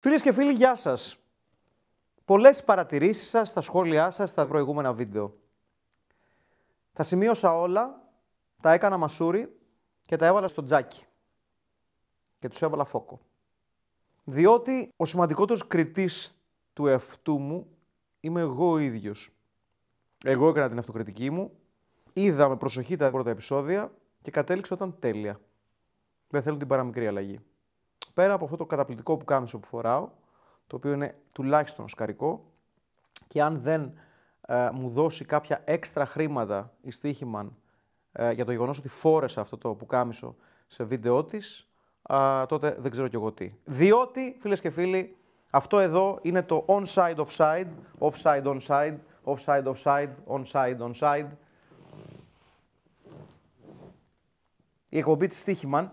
Φίλες και φίλοι, γεια σας. Πολλές παρατηρήσεις σας στα σχόλιά σας στα προηγούμενα βίντεο. Τα σημείωσα όλα, τα έκανα μασούρι και τα έβαλα στο τζάκι. Και τους έβαλα φόκο. Διότι ο σημαντικότερος κριτής του εαυτού μου είμαι εγώ ο ίδιος. Εγώ έκανα την αυτοκριτική μου, είδα με προσοχή τα πρώτα επεισόδια και κατέληξα όταν τέλεια. Δεν θέλω την παραμικρή αλλαγή πέρα από αυτό το καταπληκτικό που κάνω που φοράω, το οποίο είναι τουλάχιστον σκαρικό, και αν δεν ε, μου δώσει κάποια έξτρα χρήματα η Στίχημαν ε, για το γεγονός ότι φόρεσα αυτό το πουκάμισο σε βίντεο της, τότε δεν ξέρω κι εγώ τι. Διότι, φίλες και φίλοι, αυτό εδώ είναι το on-side off off-side-on-side, off-side-off-side, side on-side-on-side, Η εκπομπή της Στίχημαν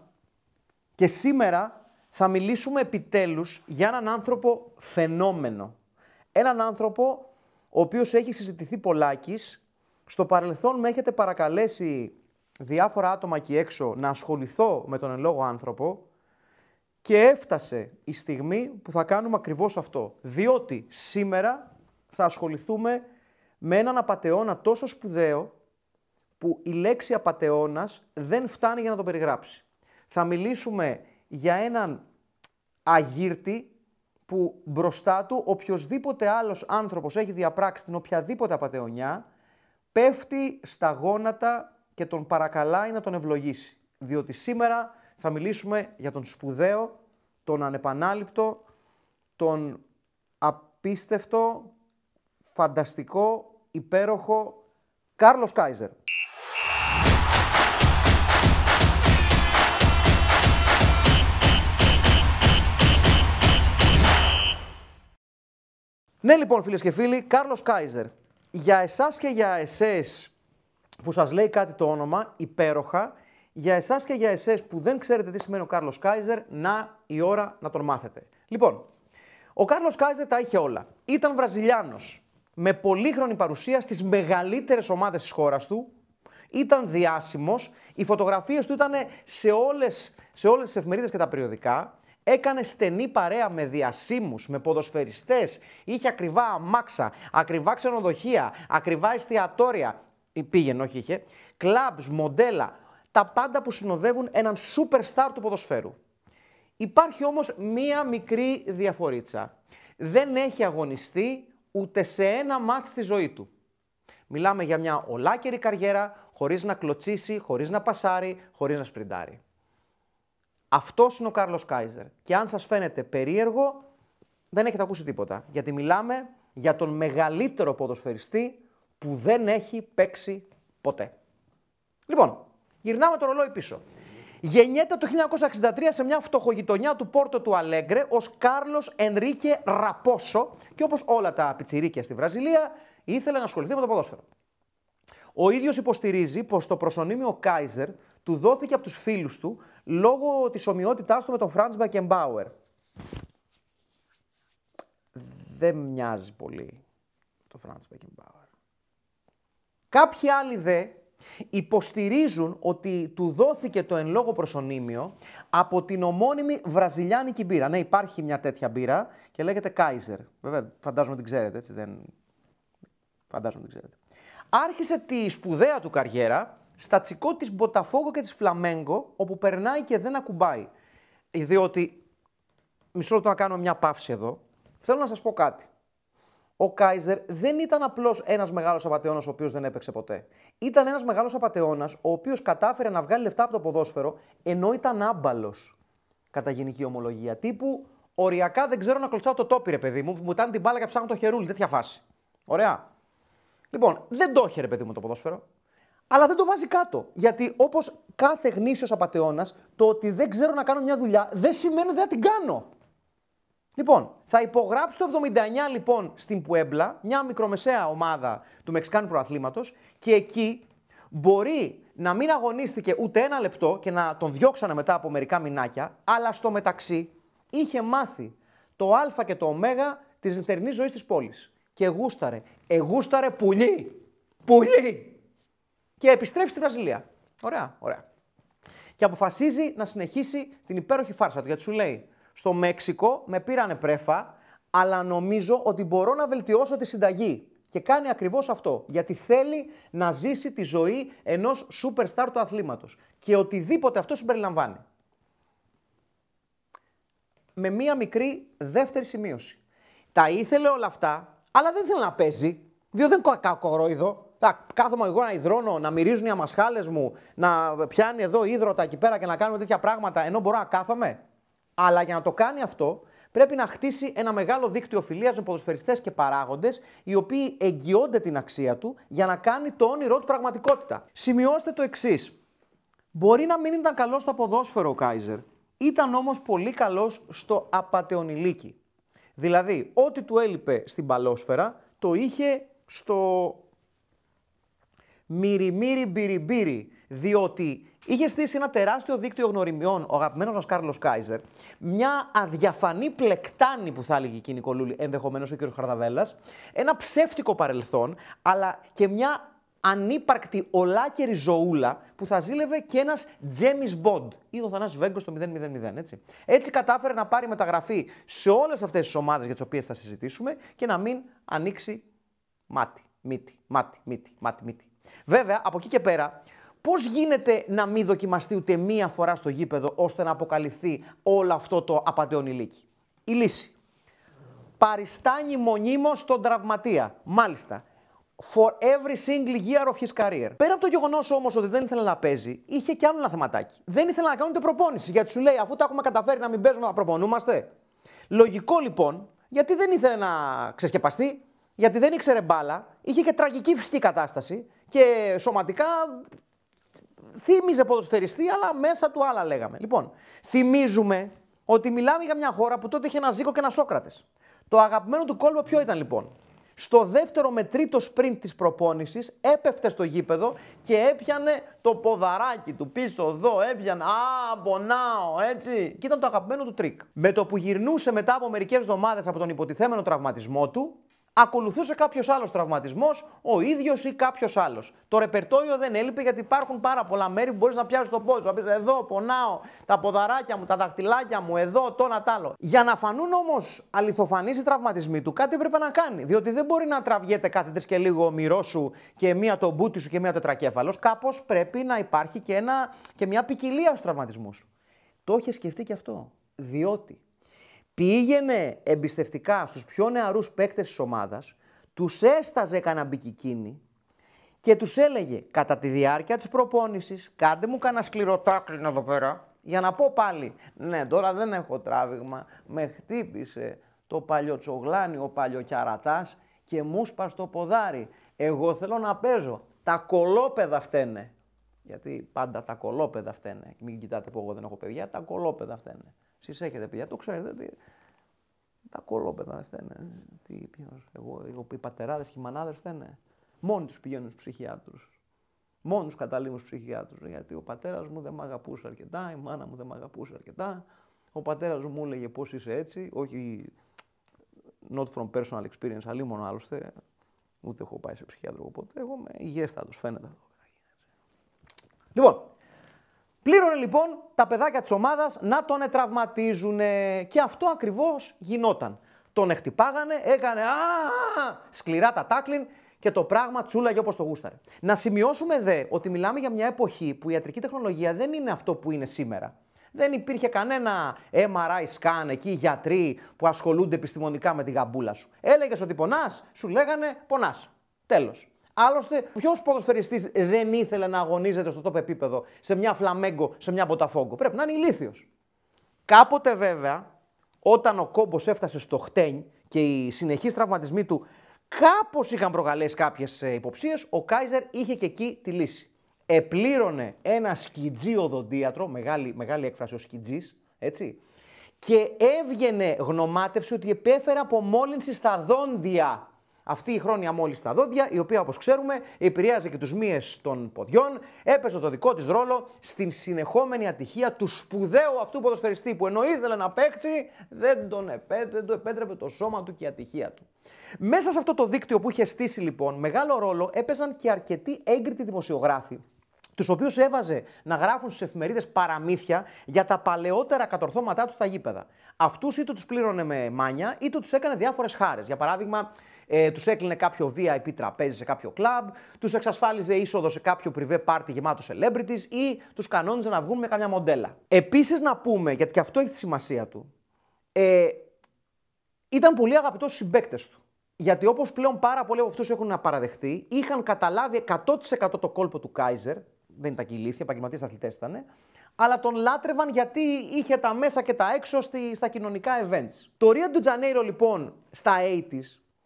και σήμερα θα μιλήσουμε επιτέλους για έναν άνθρωπο φαινόμενο. Έναν άνθρωπο ο οποίος έχει συζητηθεί πολλάκις. Στο παρελθόν με έχετε παρακαλέσει διάφορα άτομα εκεί έξω να ασχοληθώ με τον εν λόγω άνθρωπο και έφτασε η στιγμή που θα κάνουμε ακριβώς αυτό. Διότι σήμερα θα ασχοληθούμε με έναν απατεώνα τόσο σπουδαίο που η λέξη απατεώνας δεν φτάνει για να τον περιγράψει. Θα μιλήσουμε για έναν αγύρτη που μπροστά του οποιοδήποτε άλλος άνθρωπος έχει διαπράξει την οποιαδήποτε απαταιωνιά, πέφτει στα γόνατα και τον παρακαλάει να τον ευλογήσει. Διότι σήμερα θα μιλήσουμε για τον σπουδαίο, τον ανεπανάληπτο, τον απίστευτο, φανταστικό, υπέροχο Κάρλος Κάιζερ. Ναι, λοιπόν, φίλες και φίλοι, Κάρλος Κάιζερ. Για εσάς και για εσές που σας λέει κάτι το όνομα, υπέροχα. Για εσάς και για εσές που δεν ξέρετε τι σημαίνει ο Κάρλος Κάιζερ, να η ώρα να τον μάθετε. Λοιπόν, ο Κάρλος Κάιζερ τα είχε όλα. Ήταν Βραζιλιάνος. Με πολύχρονη παρουσία στις μεγαλύτερες ομάδες της χώρας του. Ήταν διάσημος. Οι φωτογραφίες του ήταν σε όλες σε όλες τις εφημερίδες και τα περιοδικά έκανε στενή παρέα με διασύμους, με ποδοσφαιριστές, είχε ακριβά αμάξα, ακριβά ξενοδοχεία, ακριβά εστιατόρια. Ε, πήγαινε, όχι είχε. Κλαμπ, μοντέλα. Τα πάντα που συνοδεύουν έναν σούπερ στάρ του ποδοσφαίρου. Υπάρχει όμως μία μικρή διαφορίτσα. Δεν έχει αγωνιστεί ούτε σε ένα μάτ στη ζωή του. Μιλάμε για μια ολάκερη καριέρα, χωρίς να κλωτσίσει, χωρίς να πασάρει, χωρίς να σπριντάρει. Αυτός είναι ο Κάρλος Κάιζερ. Και αν σας φαίνεται περίεργο, δεν έχετε ακούσει τίποτα. Γιατί μιλάμε για τον μεγαλύτερο ποδοσφαιριστή που δεν έχει παίξει ποτέ. Λοιπόν, γυρνάμε το ρολόι πίσω. Γεννιέται το 1963 σε μια φτωχογειτονιά του Πόρτο του Αλέγκρε ως Κάρλος Ενρίκε Ραπόσο και όπως όλα τα πιτσιρίκια στη Βραζιλία ήθελε να ασχοληθεί με το ποδόσφαιρο. Ο ίδιος υποστηρίζει πως το προσωνύμιο Κάιζερ του δόθηκε από τους φίλους του λόγω της ομοιότητάς του με τον Φραντς Μπακεμπάουερ. Δεν μοιάζει πολύ το Φραντς Μπακεμπάουερ. Κάποιοι άλλοι δε υποστηρίζουν ότι του δόθηκε το εν λόγω προσωνύμιο από την ομώνυμη βραζιλιάνικη μπύρα. Ναι, υπάρχει μια τέτοια μπύρα και λέγεται Kaiser. Βέβαια, φαντάζομαι την ξέρετε, έτσι δεν... Φαντάζομαι την ξέρετε. Άρχισε τη σπουδαία του καριέρα στα τσικό της Μποταφόγκο και της Φλαμέγκο, όπου περνάει και δεν ακουμπάει. Διότι. Μισό λεπτό να κάνω μια παύση εδώ. Θέλω να σας πω κάτι. Ο Κάιζερ δεν ήταν απλώς ένας μεγάλος απαταιώνας ο οποίος δεν έπαιξε ποτέ. Ήταν ένας μεγάλος απαταιώνας ο οποίος κατάφερε να βγάλει λεφτά από το ποδόσφαιρο ενώ ήταν άμπαλος. Κατά γενική ομολογία. Τύπου οριακά δεν ξέρω να κλωτσάω το τόπι, ρε παιδί μου, που μου ήταν την μπάλα και ψάχνω το χερούλι. Τέτοια φάση. Ωραία. Λοιπόν, δεν το είχε ρε παιδί μου το ποδόσφαιρο αλλά δεν το βάζει κάτω. Γιατί όπως κάθε γνήσιος απαταιώνας, το ότι δεν ξέρω να κάνω μια δουλειά δεν σημαίνει ότι δεν την κάνω. Λοιπόν, θα υπογράψει το 79 λοιπόν στην Πουέμπλα, μια μικρομεσαία ομάδα του Μεξικάνου Προαθλήματος, και εκεί μπορεί να μην αγωνίστηκε ούτε ένα λεπτό και να τον διώξανε μετά από μερικά μηνάκια, αλλά στο μεταξύ είχε μάθει το Α και το Ω της νυχτερινής ζωής της πόλης. Και γούσταρε. Εγούσταρε πουλί. Πουλί! και επιστρέφει στη Βραζιλία. Ωραία, ωραία. Και αποφασίζει να συνεχίσει την υπέροχη φάρσα του. Γιατί σου λέει: Στο Μέξικο με πήρανε πρέφα, αλλά νομίζω ότι μπορώ να βελτιώσω τη συνταγή. Και κάνει ακριβώς αυτό. Γιατί θέλει να ζήσει τη ζωή ενός superstar του αθλήματος. Και οτιδήποτε αυτό συμπεριλαμβάνει. Με μία μικρή δεύτερη σημείωση. Τα ήθελε όλα αυτά, αλλά δεν ήθελε να παίζει, διότι δεν είναι ρόιδο. Α, κάθομαι εγώ να υδρώνω, να μυρίζουν οι αμασχάλες μου, να πιάνει εδώ ύδρωτα εκεί πέρα και να κάνουμε τέτοια πράγματα, ενώ μπορώ να κάθομαι. Αλλά για να το κάνει αυτό, πρέπει να χτίσει ένα μεγάλο δίκτυο φιλίας με ποδοσφαιριστές και παράγοντες, οι οποίοι εγγυώνται την αξία του για να κάνει το όνειρό του πραγματικότητα. Σημειώστε το εξής. Μπορεί να μην ήταν καλός στο ποδόσφαιρο ο Κάιζερ, ήταν όμως πολύ καλός στο απαταιωνιλίκι. Δηλαδή, ό,τι του έλειπε στην παλόσφαιρα, το είχε στο Μυριμύρι μπυριμπύρι. Διότι είχε στήσει ένα τεράστιο δίκτυο γνωριμιών ο αγαπημένος μας Κάρλος Κάιζερ, μια αδιαφανή πλεκτάνη που θα έλεγε η Νικολούλη, ενδεχομένως ο κ. Χαρδαβέλλα, ένα ψεύτικο παρελθόν, αλλά και μια ανύπαρκτη ολάκερη ζωούλα που θα ζήλευε και ένας Τζέμι Μποντ ή ο Θανάσης Βέγκος το 000. Έτσι. έτσι κατάφερε να πάρει μεταγραφή σε όλες αυτές τις ομάδες για τις οποίες θα συζητήσουμε και να μην ανοίξει μάτι, μύτη, μάτι, μύτη, μάτι, μύτη. Βέβαια, από εκεί και πέρα, πώς γίνεται να μην δοκιμαστεί ούτε μία φορά στο γήπεδο ώστε να αποκαλυφθεί όλο αυτό το απαταιών ηλίκη. Η λύση. Παριστάνει μονίμως τον τραυματία. Μάλιστα. For every single year of his career. Πέρα από το γεγονός όμως ότι δεν ήθελε να παίζει, είχε και άλλο ένα θεματάκι. Δεν ήθελε να κάνουν προπόνηση. Γιατί σου λέει, αφού τα έχουμε καταφέρει να μην παίζουμε, να προπονούμαστε. Λογικό λοιπόν, γιατί δεν ήθελε να ξεσκεπαστεί, γιατί δεν ήξερε μπάλα, είχε και τραγική φυσική κατάσταση και σωματικά θύμιζε ποδοσφαιριστή, αλλά μέσα του άλλα λέγαμε. Λοιπόν, θυμίζουμε ότι μιλάμε για μια χώρα που τότε είχε ένα Ζήκο και ένα Σόκρατες. Το αγαπημένο του κόλπο ποιο ήταν λοιπόν. Στο δεύτερο με τρίτο σπριντ της προπόνησης έπεφτε στο γήπεδο και έπιανε το ποδαράκι του πίσω εδώ, έπιανε «Α, πονάω, έτσι». Και ήταν το αγαπημένο του τρίκ. Με το που γυρνούσε μετά από μερικές εβδομάδες από τον υποτιθέμενο τραυματισμό του, ακολουθούσε κάποιος άλλος τραυματισμός, ο ίδιος ή κάποιος άλλος. Το ρεπερτόριο δεν έλειπε γιατί υπάρχουν πάρα πολλά μέρη που μπορείς να πιάσεις το πόδι σου. πεις εδώ, πονάω, τα ποδαράκια μου, τα δαχτυλάκια μου, εδώ, το να άλλο. Για να φανούν όμως αληθοφανείς οι τραυματισμοί του, κάτι πρέπει να κάνει. Διότι δεν μπορεί να τραβιέται κάθε τρεις και λίγο ο μυρό σου και μία το μπούτι σου και μία τετρακέφαλος. Κάπως πρέπει να υπάρχει και, ένα, και μια ποικιλία στους τραυματισμούς. Το είχε σκεφτεί και αυτό. Διότι πήγαινε εμπιστευτικά στους πιο νεαρούς παίκτες της ομάδας, τους έσταζε μπικικίνι και τους έλεγε κατά τη διάρκεια της προπόνησης «Κάντε μου κανένα σκληροτάκλιν εδώ πέρα» για να πω πάλι «Ναι, τώρα δεν έχω τράβηγμα, με χτύπησε το παλιό τσογλάνι, ο παλιό κιαρατάς και μου σπάσε το ποδάρι, εγώ θέλω να παίζω, τα κολόπεδα φταίνε». Γιατί πάντα τα κολόπεδα φταίνε. Μην κοιτάτε που εγώ δεν έχω παιδιά, τα κολόπεδα φταίνε. Εσείς έχετε παιδιά, το ξέρετε. Τι... Τα κολόπεδα δεν φταίνε. Τι, ποιος, εγώ, εγώ, οι πατεράδες και οι μανάδες φταίνε. Μόνοι τους πηγαίνουν στους ψυχιάτρους. Μόνοι τους καταλήγουν στους ψυχιάτρους. Γιατί ο πατέρας μου δεν με αγαπούσε αρκετά, η μάνα μου δεν με αγαπούσε αρκετά. Ο πατέρας μου έλεγε πώς είσαι έτσι, όχι not from personal experience, μόνο άλλωστε. Ούτε έχω πάει σε ψυχιάτρο ποτέ. Εγώ είμαι υγιέστατος, φαίνεται αυτό. Λοιπόν, Πλήρωνε λοιπόν τα παιδάκια της ομάδας να τον τραυματίζουν. Και αυτό ακριβώς γινόταν. Τον χτυπάγανε, έκανε α, σκληρά τα τάκλιν και το πράγμα τσούλαγε όπως το γούσταρε. Να σημειώσουμε δε ότι μιλάμε για μια εποχή που η ιατρική τεχνολογία δεν είναι αυτό που είναι σήμερα. Δεν υπήρχε κανένα MRI scan εκεί, γιατροί που ασχολούνται επιστημονικά με τη γαμπούλα σου. Έλεγες ότι πονάς, σου λέγανε πονάς. Τέλος. Άλλωστε, ποιος ποδοσφαιριστής δεν ήθελε να αγωνίζεται στο τόπο επίπεδο, σε μια Φλαμέγκο, σε μια Μποταφόγκο. Πρέπει να είναι ηλίθιος. Κάποτε βέβαια, όταν ο κόμπος έφτασε στο χτένι και οι συνεχείς τραυματισμοί του κάπως είχαν προκαλέσει κάποιες υποψίες, ο Κάιζερ είχε και εκεί τη λύση. Επλήρωνε ένα σκιτζί οδοντίατρο, μεγάλη, μεγάλη έκφραση ο σκιτζής, έτσι. Και έβγαινε γνωμάτευση ότι επέφερε από στα δόντια αυτή η χρόνια μόλις στα δόντια, η οποία όπως ξέρουμε επηρεάζει και τους μύες των ποδιών, έπαιζε το δικό της ρόλο στην συνεχόμενη ατυχία του σπουδαίου αυτού ποδοσφαιριστή που ενώ ήθελε να παίξει, δεν τον δεν το επέτρεπε το σώμα του και η ατυχία του. Μέσα σε αυτό το δίκτυο που είχε στήσει λοιπόν, μεγάλο ρόλο έπαιζαν και αρκετοί έγκριτοι δημοσιογράφοι, τους οποίους έβαζε να γράφουν στις εφημερίδες παραμύθια για τα παλαιότερα κατορθώματά τους στα γήπεδα. Αυτούς είτε τους πλήρωνε με μάνια, είτε τους έκανε διάφορες χάρες. Για παράδειγμα, ε, τους έκλεινε κάποιο VIP τραπέζι σε κάποιο κλαμπ, τους εξασφάλιζε είσοδο σε κάποιο privé πάρτι γεμάτο celebrities ή τους κανόνιζε να βγουν με καμιά μοντέλα. Επίσης να πούμε, γιατί και αυτό έχει τη σημασία του, ε, ήταν πολύ αγαπητός στους συμπαίκτες του. Γιατί όπως πλέον πάρα πολλοί από αυτούς έχουν να παραδεχτεί, είχαν καταλάβει 100% το κόλπο του Κάιζερ. Δεν ήταν και ηλίθεια, επαγγελματίες αθλητές ήταν. Αλλά τον λάτρευαν γιατί είχε τα μέσα και τα έξω στα κοινωνικά events. Το Rio de Janeiro λοιπόν στα 80s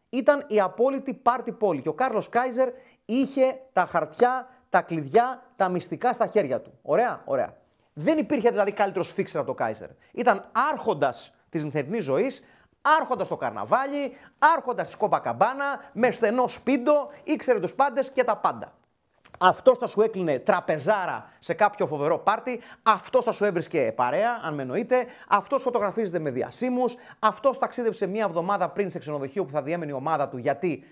ήταν η απόλυτη πάρτι πόλη. Και ο Κάρλος Κάιζερ είχε τα χαρτιά, τα κλειδιά, τα μυστικά στα χέρια του. Ωραία, ωραία. Δεν υπήρχε δηλαδή καλύτερος φίξερ από τον Κάιζερ. Ήταν άρχοντας της νυχτερινής ζωής, άρχοντας το καρναβάλι, άρχοντας τη κόπα καμπάνα, με στενό σπίτι, ήξερε τους πάντες και τα πάντα. Αυτό θα σου έκλεινε τραπεζάρα σε κάποιο φοβερό πάρτι. Αυτό θα σου έβρισκε παρέα, αν με εννοείτε. Αυτός φωτογραφίζεται με διασύμους. Αυτός ταξίδεψε μία εβδομάδα πριν σε ξενοδοχείο που θα διέμενε η ομάδα του γιατί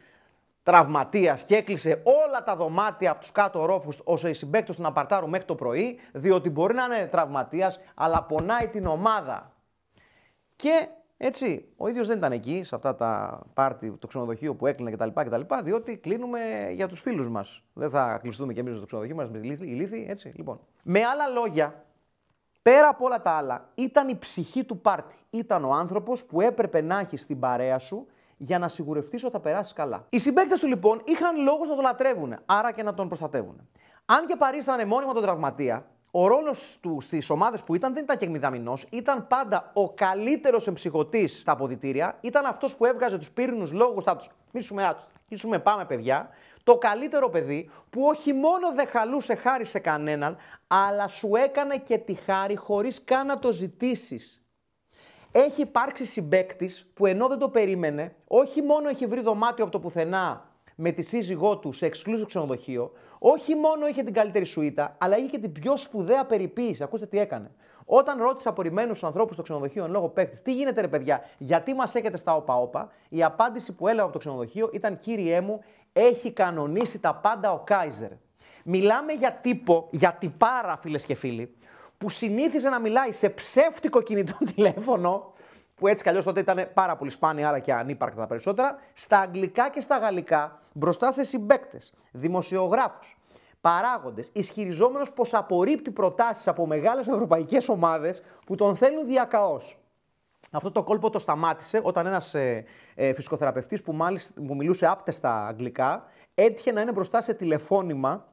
τραυματίας και έκλεισε όλα τα δωμάτια από τους κάτω ρόφους ω οι συμπέκτο του να παρτάρουν μέχρι το πρωί, διότι μπορεί να είναι τραυματίας, αλλά πονάει την ομάδα. Και έτσι, ο ίδιος δεν ήταν εκεί σε αυτά τα πάρτι, το ξενοδοχείο που έκλεινε κτλ. κτλ διότι κλείνουμε για τους φίλους μας. Δεν θα κλειστούμε κι εμεί στο ξενοδοχείο μας με τη λύθη, έτσι. Λοιπόν. Με άλλα λόγια, πέρα από όλα τα άλλα, ήταν η ψυχή του πάρτι. Ήταν ο άνθρωπος που έπρεπε να έχει στην παρέα σου για να σιγουρευτείς ότι θα περάσεις καλά. Οι συμπαίκτες του λοιπόν είχαν λόγο να τον λατρεύουν, άρα και να τον προστατεύουν. Αν και παρίστανε μόνιμα τον τραυματία, ο ρόλος του στις ομάδες που ήταν δεν ήταν και μηδαμινός. Ήταν πάντα ο καλύτερος εμψυχωτής στα αποδητήρια. Ήταν αυτός που έβγαζε τους πύρινους λόγους. Θα τους μίσουμε άτσου, μίσουμε πάμε παιδιά. Το καλύτερο παιδί που όχι μόνο δεν χαλούσε χάρη σε κανέναν, αλλά σου έκανε και τη χάρη χωρίς καν να το ζητήσεις. Έχει υπάρξει συμπέκτη που ενώ δεν το περίμενε, όχι μόνο έχει βρει δωμάτιο από το πουθενά με τη σύζυγό του σε exclusive ξενοδοχείο, όχι μόνο είχε την καλύτερη σουίτα, αλλά είχε και την πιο σπουδαία περιποίηση. Ακούστε τι έκανε. Όταν ρώτησα απορριμμένου ανθρώπους στο ξενοδοχείο εν λόγω παίκτης, τι γίνεται ρε παιδιά, γιατί μας έχετε στα όπα-όπα, η απάντηση που έλαβα από το ξενοδοχείο ήταν κύριέ μου, έχει κανονίσει τα πάντα ο Κάιζερ. Μιλάμε για τύπο, για τυπάρα φίλες και φίλοι, που συνήθιζε να μιλάει σε ψεύτικο κινητό τηλέφωνο που έτσι κι αλλιώς τότε ήταν πάρα πολύ σπάνια, άρα και ανύπαρκτα τα περισσότερα, στα αγγλικά και στα γαλλικά μπροστά σε συμπέκτε, δημοσιογράφους, παράγοντες, ισχυριζόμενος πως απορρίπτει προτάσεις από μεγάλες ευρωπαϊκές ομάδες που τον θέλουν διακαώς. Αυτό το κόλπο το σταμάτησε όταν ένας ε, ε φυσικοθεραπευτής που, που μιλούσε άπτεστα αγγλικά έτυχε να είναι μπροστά σε τηλεφώνημα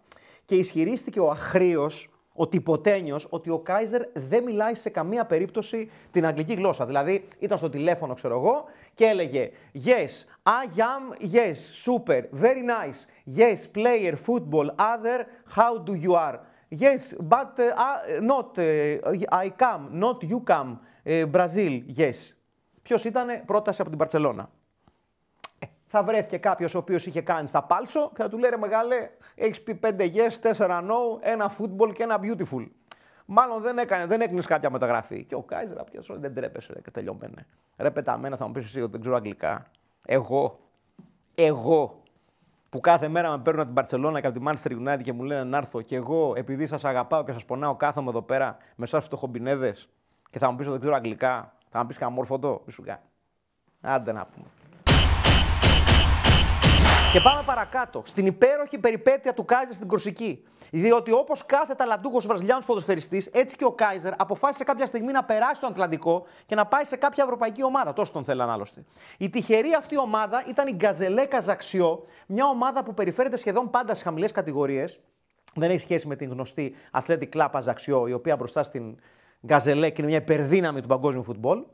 και ισχυρίστηκε ο Αχρίος ο τυποτένιο ότι ο Κάιζερ δεν μιλάει σε καμία περίπτωση την αγγλική γλώσσα. Δηλαδή ήταν στο τηλέφωνο, ξέρω εγώ, και έλεγε Yes, I am, yes, super, very nice. Yes, player, football, other, how do you are. Yes, but uh, uh, not uh, I come, not you come. Brazil, yes. Ποιος ήταν πρόταση από την Παρσελώνα θα βρέθηκε κάποιος ο οποίος είχε κάνει στα πάλσο και θα του λέει Μεγάλε, έχεις πει 5 yes, 4 no, ένα football και ένα beautiful. Μάλλον δεν έκανε, δεν κάποια μεταγραφή. Και ο Κάιζερ πια δεν τρέπεσε, ρε, και τελειωμένε. Ρε πεταμένα, θα μου πεις εσύ ότι δεν ξέρω αγγλικά. Εγώ, εγώ που κάθε μέρα με παίρνω από την Παρσελόνα και από τη Manchester United και μου λένε να έρθω και εγώ επειδή σας αγαπάω και σας πονάω, κάθομαι εδώ πέρα με εσάς φτωχομπινέδε και θα μου πεις ότι δεν ξέρω αγγλικά. Θα μου πεις καμόρφωτο, μη σου κάνει. Άντε να πούμε. Και πάμε παρακάτω, στην υπέροχη περιπέτεια του Κάιζερ στην Κορσική. Διότι όπως κάθε ταλαντούχος Βραζιλιάνος ποδοσφαιριστής, έτσι και ο Κάιζερ αποφάσισε κάποια στιγμή να περάσει τον Ατλαντικό και να πάει σε κάποια ευρωπαϊκή ομάδα. Τόσο τον θέλαν άλλωστε. Η τυχερή αυτή ομάδα ήταν η Γκαζελέ Καζαξιό, μια ομάδα που περιφέρεται σχεδόν πάντα σε χαμηλές κατηγορίες. Δεν έχει σχέση με την γνωστή αθλέτη κλάπα Ζαξιό, η οποία μπροστά στην Γκαζελέ και είναι μια υπερδύναμη του παγκόσμιου φουτμπόλ.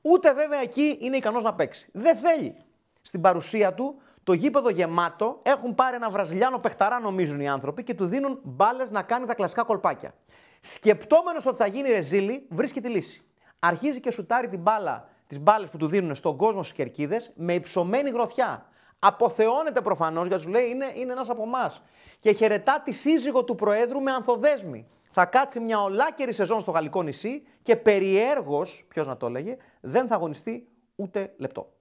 Ούτε βέβαια εκεί είναι ικανός να παίξει. Δεν θέλει στην παρουσία του το γήπεδο γεμάτο, έχουν πάρει ένα βραζιλιάνο παιχταρά, νομίζουν οι άνθρωποι, και του δίνουν μπάλες να κάνει τα κλασικά κολπάκια. Σκεπτόμενος ότι θα γίνει ρεζίλη, βρίσκει τη λύση. Αρχίζει και σουτάρει την μπάλα, τις μπάλες που του δίνουν στον κόσμο στις κερκίδες, με υψωμένη γροθιά. Αποθεώνεται προφανώς γιατί σου λέει είναι, είναι ένας από εμάς. Και χαιρετά τη σύζυγο του Προέδρου με ανθοδέσμη. Θα κάτσει μια ολάκερη σεζόν στο γαλλικό νησί και περιέργως, ποιος να το έλεγε, δεν θα αγωνιστεί ούτε λεπτό.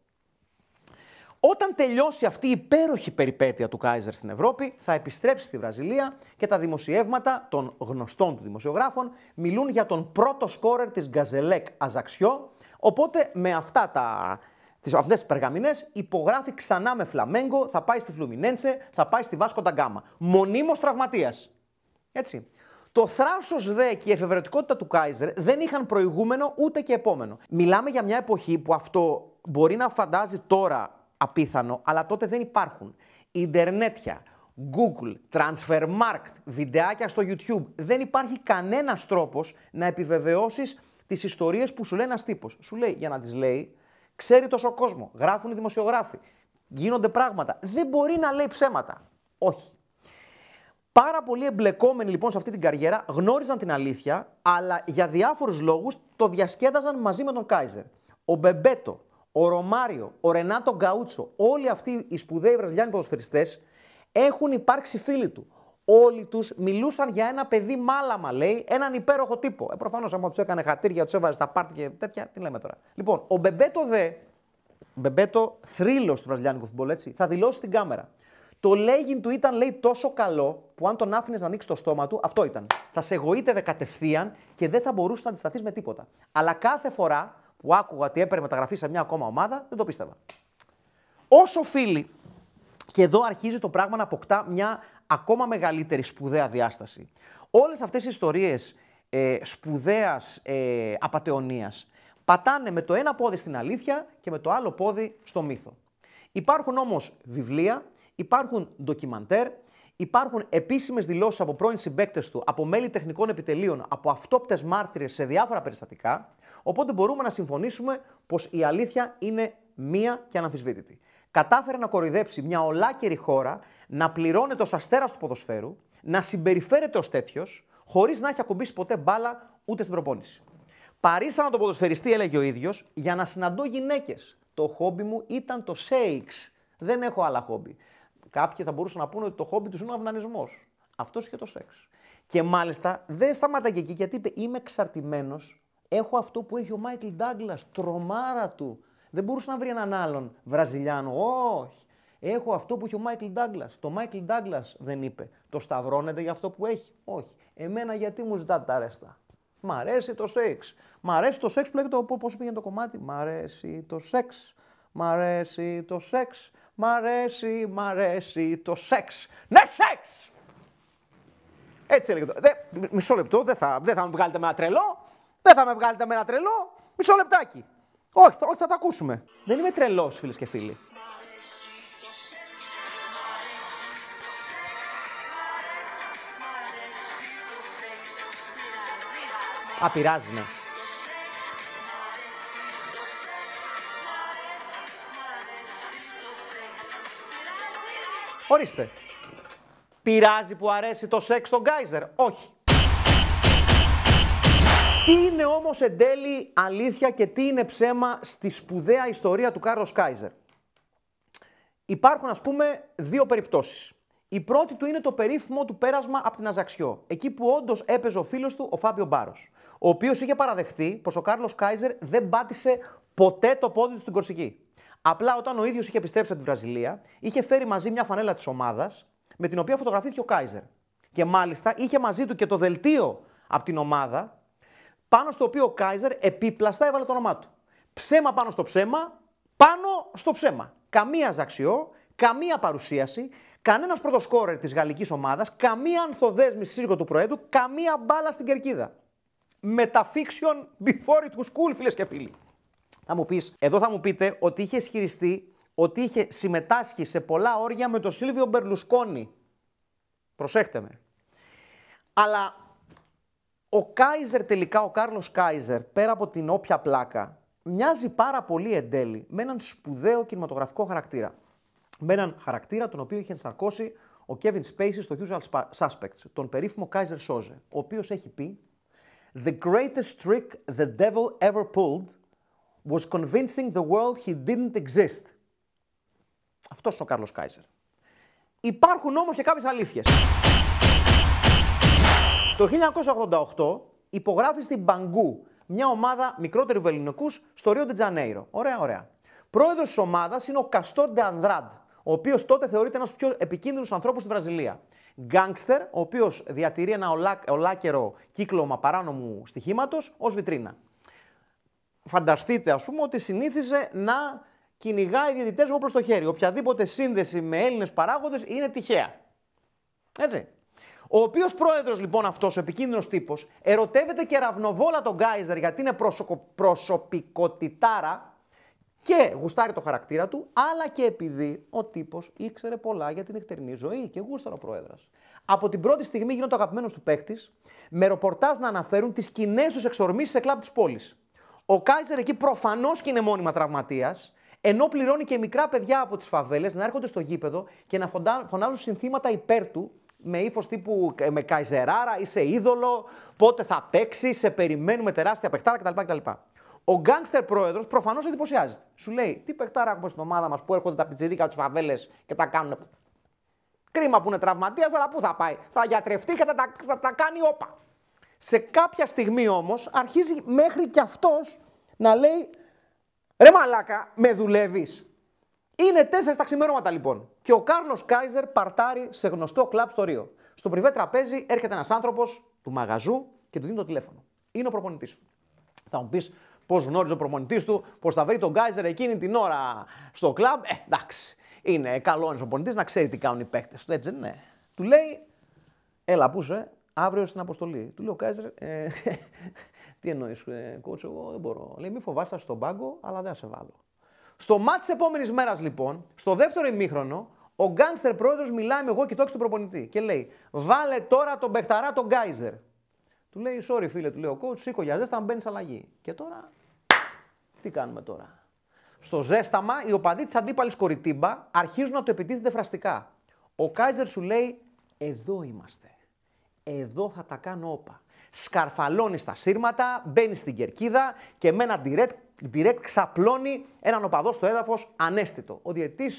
Όταν τελειώσει αυτή η υπέροχη περιπέτεια του Κάιζερ στην Ευρώπη, θα επιστρέψει στη Βραζιλία και τα δημοσιεύματα των γνωστών του δημοσιογράφων μιλούν για τον πρώτο σκόρερ της Γκαζελέκ Αζαξιό, οπότε με αυτά τα... Τις, αυτές τις υπογράφει ξανά με Φλαμέγκο, θα πάει στη Φλουμινέντσε, θα πάει στη Βάσκο Ταγκάμα. Μονίμως τραυματίας. Έτσι. Το θράσος δε και η εφευρετικότητα του Κάιζερ δεν είχαν προηγούμενο ούτε και επόμενο. Μιλάμε για μια εποχή που αυτό μπορεί να φαντάζει τώρα απίθανο, αλλά τότε δεν υπάρχουν. Ιντερνέτια, Google, Transfermarkt, βιντεάκια στο YouTube. Δεν υπάρχει κανένας τρόπος να επιβεβαιώσεις τις ιστορίες που σου λέει ένας τύπος. Σου λέει για να τις λέει, ξέρει τόσο κόσμο, γράφουν οι δημοσιογράφοι, γίνονται πράγματα. Δεν μπορεί να λέει ψέματα. Όχι. Πάρα πολλοί εμπλεκόμενοι λοιπόν σε αυτή την καριέρα γνώριζαν την αλήθεια, αλλά για διάφορους λόγους το διασκέδαζαν μαζί με τον Κάιζερ. Ο Μπεμπέτο, ο Ρωμάριο, ο Ρενάτο Γκαούτσο, όλοι αυτοί οι σπουδαίοι Βραζιλιάνοι ποδοσφαιριστές έχουν υπάρξει φίλοι του. Όλοι τους μιλούσαν για ένα παιδί μάλαμα, λέει, έναν υπέροχο τύπο. Ε, προφανώς, άμα τους έκανε χατήρια, τους έβαζε τα πάρτι και τέτοια, τι λέμε τώρα. Λοιπόν, ο Μπεμπέτο δε, Μπεμπέτο θρύλος του βραζιλιάνικου φουμπολ, έτσι, θα δηλώσει στην κάμερα. Το λέγειν του ήταν, λέει, τόσο καλό που αν τον άφηνες να ανοίξει το στόμα του, αυτό ήταν. Θα σε εγωίτευε κατευθείαν και δεν θα μπορούσες να αντισταθείς με τίποτα. Αλλά κάθε φορά που άκουγα ότι έπαιρνε μεταγραφή σε μια ακόμα ομάδα, δεν το πίστευα. Όσο φίλοι, και εδώ αρχίζει το πράγμα να αποκτά μια ακόμα μεγαλύτερη σπουδαία διάσταση. Όλες αυτές οι ιστορίες ε, σπουδαίας ε, απατεωνίας πατάνε με το ένα πόδι στην αλήθεια και με το άλλο πόδι στο μύθο. Υπάρχουν όμως βιβλία, υπάρχουν ντοκιμαντέρ, Υπάρχουν επίσημες δηλώσεις από πρώην συμπαίκτες του, από μέλη τεχνικών επιτελείων, από αυτόπτες μάρτυρες σε διάφορα περιστατικά. Οπότε μπορούμε να συμφωνήσουμε πως η αλήθεια είναι μία και αναμφισβήτητη. Κατάφερε να κοροϊδέψει μια ολάκερη χώρα, να πληρώνεται ως αστέρας του ποδοσφαίρου, να συμπεριφέρεται ως τέτοιος, χωρίς να έχει ακουμπήσει ποτέ μπάλα ούτε στην προπόνηση. Παρίστανα τον ποδοσφαιριστή, έλεγε ο ίδιος, για να συναντώ γυναίκες. Το χόμπι μου ήταν το σέιξ. Δεν έχω άλλα χόμπι. Κάποιοι θα μπορούσαν να πούνε ότι το χόμπι τους είναι ο αυνανισμός. Αυτός και το σεξ. Και μάλιστα δεν σταματάει και εκεί γιατί είπε: Είμαι εξαρτημένος. Έχω αυτό που έχει ο Μάικλ Ντάγκλας, τρομάρα του. Δεν μπορούσε να βρει έναν άλλον Βραζιλιάνο. Όχι. Έχω αυτό που έχει ο Μάικλ Ντάγκλας. Το Μάικλ Ντάγκλας δεν είπε. Το σταυρώνεται για αυτό που έχει. Όχι. Εμένα γιατί μου ζητάτε τα ρέστα. Μ' αρέσει το σεξ. Μ' αρέσει το σεξ που λέγεται. Πώς πήγαινε το κομμάτι. Μ' αρέσει το σεξ. Μ' αρέσει το σεξ. Μ' αρέσει, μ' αρέσει το σεξ. Ναι, σεξ! Έτσι έλεγε το. μισό λεπτό, δεν θα, δεν θα με βγάλετε με ένα τρελό. Δεν θα με βγάλετε με ένα τρελό. Μισό λεπτάκι. Όχι, θα, όχι, θα τα ακούσουμε. Δεν είμαι τρελός, φίλες και φίλοι. Απειράζει, ναι. Ορίστε. Πειράζει που αρέσει το σεξ στον Γκάιζερ. Όχι. Τι είναι όμως εν τέλει αλήθεια και τι είναι ψέμα στη σπουδαία ιστορία του Κάρλος Κάιζερ. Υπάρχουν ας πούμε δύο περιπτώσεις. Η πρώτη του είναι το περίφημο του πέρασμα από την Αζαξιό, εκεί που όντως έπαιζε ο φίλος του, ο Φάμπιο Μπάρος, ο οποίος είχε παραδεχθεί πως ο Κάρλος Κάιζερ δεν πάτησε ποτέ το πόδι του στην Κορσική. Απλά όταν ο ίδιος είχε επιστρέψει από τη Βραζιλία, είχε φέρει μαζί μια φανέλα της ομάδας με την οποία φωτογραφήθηκε ο Κάιζερ. Και μάλιστα είχε μαζί του και το δελτίο από την ομάδα, πάνω στο οποίο ο Κάιζερ επίπλαστα έβαλε το όνομά του. Ψέμα πάνω στο ψέμα, πάνω στο ψέμα. Καμία ζαξιό, καμία παρουσίαση, κανένας πρωτοσκόρερ της γαλλικής ομάδας, καμία ανθοδέσμη σύζυγο του Προέδρου, καμία μπάλα στην κερκίδα. Μεταφίξιον before it was cool, φίλες και φίλοι. Θα μου πεις, εδώ θα μου πείτε ότι είχε ισχυριστεί ότι είχε συμμετάσχει σε πολλά όρια με τον Σίλβιο Μπερλουσκόνη. Προσέχτε με. Αλλά ο Κάιζερ τελικά, ο Κάρλος Κάιζερ, πέρα από την όποια πλάκα, μοιάζει πάρα πολύ εν τέλει με έναν σπουδαίο κινηματογραφικό χαρακτήρα. Με έναν χαρακτήρα τον οποίο είχε ενσαρκώσει ο Kevin Spacey στο Usual Suspects, τον περίφημο Kaiser Soze, ο οποίος έχει πει «The greatest trick the devil ever pulled was convincing the world he didn't exist. Αυτός είναι ο Κάρλος Κάιζερ. Υπάρχουν όμως και κάποιες αλήθειες. Το 1988 υπογράφει στην Μπαγκού μια ομάδα μικρότερου βεληνικούς στο Ρίο Τζανέιρο. Ωραία, ωραία. Πρόεδρος της ομάδας είναι ο Καστόρ Ντεανδράντ, ο οποίος τότε θεωρείται ένας πιο επικίνδυνους ανθρώπους στη Βραζιλία. Γκάγκστερ, ο οποίος διατηρεί ένα ολάκερο κύκλωμα παράνομου στοιχήματος ως βιτρίνα φανταστείτε ας πούμε ότι συνήθιζε να κυνηγάει διαιτητές όπλο το χέρι. Οποιαδήποτε σύνδεση με Έλληνες παράγοντες είναι τυχαία. Έτσι. Ο οποίος πρόεδρος λοιπόν αυτός, ο επικίνδυνος τύπος, ερωτεύεται και ραυνοβόλα τον Γκάιζερ γιατί είναι προσωπικοτητάρα και γουστάρει το χαρακτήρα του, αλλά και επειδή ο τύπος ήξερε πολλά για την νυχτερινή ζωή και γούσταρε ο πρόεδρο. Από την πρώτη στιγμή γίνονται αγαπημένος του παίκτης, με ροπορτάζ να αναφέρουν τις κοινέ τους εξορμήσεις σε κλαμπ της πόλης. Ο Κάιζερ εκεί προφανώς και είναι μόνιμα τραυματίας. Ενώ πληρώνει και μικρά παιδιά από τις φαβέλες να έρχονται στο γήπεδο και να φωνάζουν συνθήματα υπέρ του με ύφος τύπου ε, με Καϊζεράρα, είσαι είδωλο, πότε θα παίξεις, σε περιμένουμε τεράστια παιχτάρα κτλ. κτλ. Ο γκάγκστερ πρόεδρος προφανώς εντυπωσιάζεται. Σου λέει: Τι παιχτάρα έχουμε στην ομάδα μας που έρχονται τα πιτζηρίκα από τι φαβέλες και τα κάνουν. Κρίμα που είναι τραυματίας, αλλά πού θα πάει. Θα γιατρευτεί και τα, θα τα κάνει όπα. Σε κάποια στιγμή όμως αρχίζει μέχρι και αυτός να λέει «Ρε μαλάκα, με δουλεύεις». Είναι τέσσερα τα ξημερώματα λοιπόν. Και ο Κάρλος Κάιζερ παρτάρει σε γνωστό κλαμπ στο Ρίο. Στο πριβέ τραπέζι έρχεται ένας άνθρωπος του μαγαζού και του δίνει το τηλέφωνο. Είναι ο προπονητής του. Θα μου πεις πώς γνώριζε ο προπονητής του, πω θα βρει τον Κάιζερ εκείνη την ώρα στο κλαμπ. Ε, εντάξει. Είναι καλό ο προπονητής να ξέρει τι κάνουν οι παίκτες. Έτσι Του λέει, έλα πούσε, αύριο στην αποστολή. Του λέω, Κάιζερ, ε, τι εννοείς, κότσο, ε, εγώ δεν μπορώ. Λέει, μη φοβάσαι στον πάγκο, αλλά δεν θα σε βάλω. Στο μάτι της επόμενης μέρας, λοιπόν, στο δεύτερο ημίχρονο, ο γκάνστερ πρόεδρος μιλάει με εγώ, και το τον προπονητή και λέει: Βάλε τώρα τον πεχταρά τον Κάιζερ. Του λέει: Sorry, φίλε, του λέει ο coach, σήκω για ζέστα, μπαίνεις αλλαγή. Και τώρα, τι κάνουμε τώρα. Στο ζέσταμα, οι οπαδοί της αντίπαλης αρχίζουν να το επιτίθενται φραστικά. Ο Κάιζερ σου λέει: Εδώ είμαστε εδώ θα τα κάνω όπα. Σκαρφαλώνεις στα σύρματα, μπαίνεις στην κερκίδα και με ένα direct, direct ξαπλώνει έναν οπαδό στο έδαφος ανέστητο. Ο διαιτή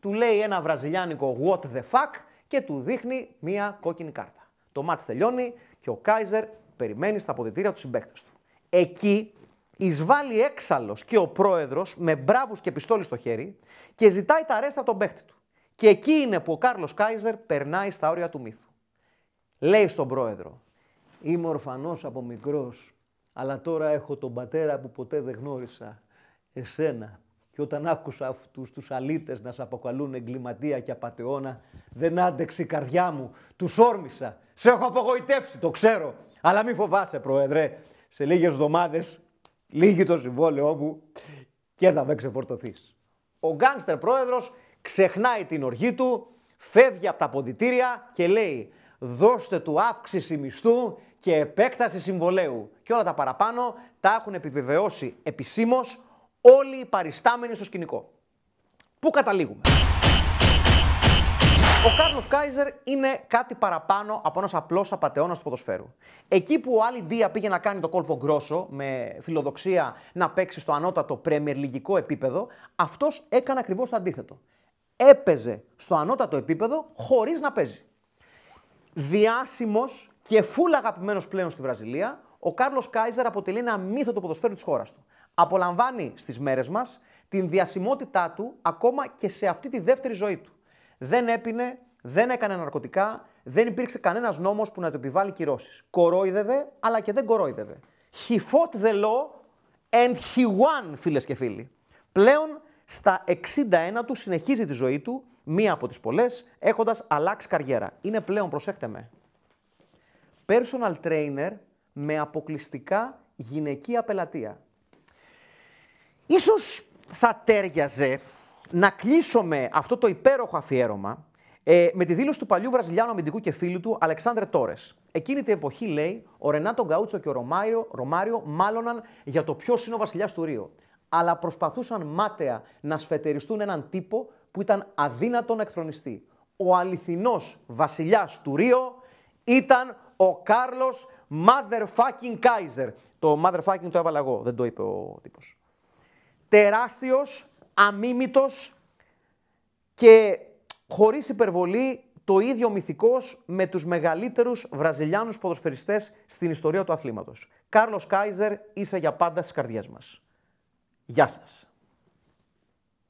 του λέει ένα βραζιλιάνικο what the fuck και του δείχνει μία κόκκινη κάρτα. Το μάτς τελειώνει και ο Κάιζερ περιμένει στα αποδητήρια τους συμπαίκτες του. Εκεί εισβάλλει έξαλλος και ο πρόεδρος με μπράβους και πιστόλι στο χέρι και ζητάει τα αρέστα από τον παίχτη του. Και εκεί είναι που ο Κάρλος Κάιζερ περνάει στα όρια του μύθου. Λέει στον πρόεδρο, είμαι ορφανός από μικρός, αλλά τώρα έχω τον πατέρα που ποτέ δεν γνώρισα, εσένα. Και όταν άκουσα αυτούς τους αλήτες να σε αποκαλούν εγκληματία και απατεώνα, δεν άντεξε η καρδιά μου, τους όρμησα. Σε έχω απογοητεύσει, το ξέρω, αλλά μη φοβάσαι πρόεδρε. Σε λίγες εβδομάδες λύγει το συμβόλαιό μου και θα με ξεφορτωθείς. Ο γκάνστερ πρόεδρος ξεχνάει την οργή του, φεύγει από τα ποδητήρια και λέει δώστε του αύξηση μισθού και επέκταση συμβολέου. Και όλα τα παραπάνω τα έχουν επιβεβαιώσει επισήμως όλοι οι παριστάμενοι στο σκηνικό. Πού καταλήγουμε. Ο Κάρλος Κάιζερ είναι κάτι παραπάνω από ένας απλός απαταιώνας του ποδοσφαίρου. Εκεί που ο Άλλη Ντία πήγε να κάνει το κόλπο γκρόσο με φιλοδοξία να παίξει στο ανώτατο πρεμιερλιγικό επίπεδο, αυτός έκανε ακριβώς το αντίθετο. Έπαιζε στο ανώτατο επίπεδο χωρίς να παίζει. Διάσημος και φούλα αγαπημένος πλέον στη Βραζιλία, ο Κάρλος Κάιζερ αποτελεί ένα μύθο του ποδοσφαίρου της χώρας του. Απολαμβάνει στις μέρες μας την διασημότητά του ακόμα και σε αυτή τη δεύτερη ζωή του. Δεν έπινε, δεν έκανε ναρκωτικά, δεν υπήρξε κανένας νόμος που να του επιβάλλει κυρώσεις. Κορόιδευε, αλλά και δεν κορόιδευε. He fought the law and he won, φίλες και φίλοι. Πλέον στα 61 του συνεχίζει τη ζωή του, μία από τις πολλές, έχοντας αλλάξει καριέρα. Είναι πλέον, προσέχτε με, personal trainer με αποκλειστικά γυναική απελατεία. Ίσως θα τέριαζε να κλείσουμε αυτό το υπέροχο αφιέρωμα ε, με τη δήλωση του παλιού Βραζιλιάνου αμυντικού και φίλου του Αλεξάνδρε Τόρες. Εκείνη την εποχή, λέει, ο Ρενάτο Γκαούτσο και ο Ρωμάριο, Ρωμάριο μάλωναν για το ποιος είναι ο βασιλιάς του Ρίου αλλά προσπαθούσαν μάταια να σφετεριστούν έναν τύπο που ήταν αδύνατο να εκθρονιστεί. Ο αληθινός βασιλιάς του Ρίο ήταν ο Κάρλος Motherfucking Kaiser. Το motherfucking το έβαλα εγώ, δεν το είπε ο τύπος. Τεράστιος, αμίμητος και χωρίς υπερβολή το ίδιο μυθικός με τους μεγαλύτερους Βραζιλιάνους ποδοσφαιριστές στην ιστορία του αθλήματος. Κάρλος Κάιζερ είσαι για πάντα στις καρδιές μας. Γεια σας.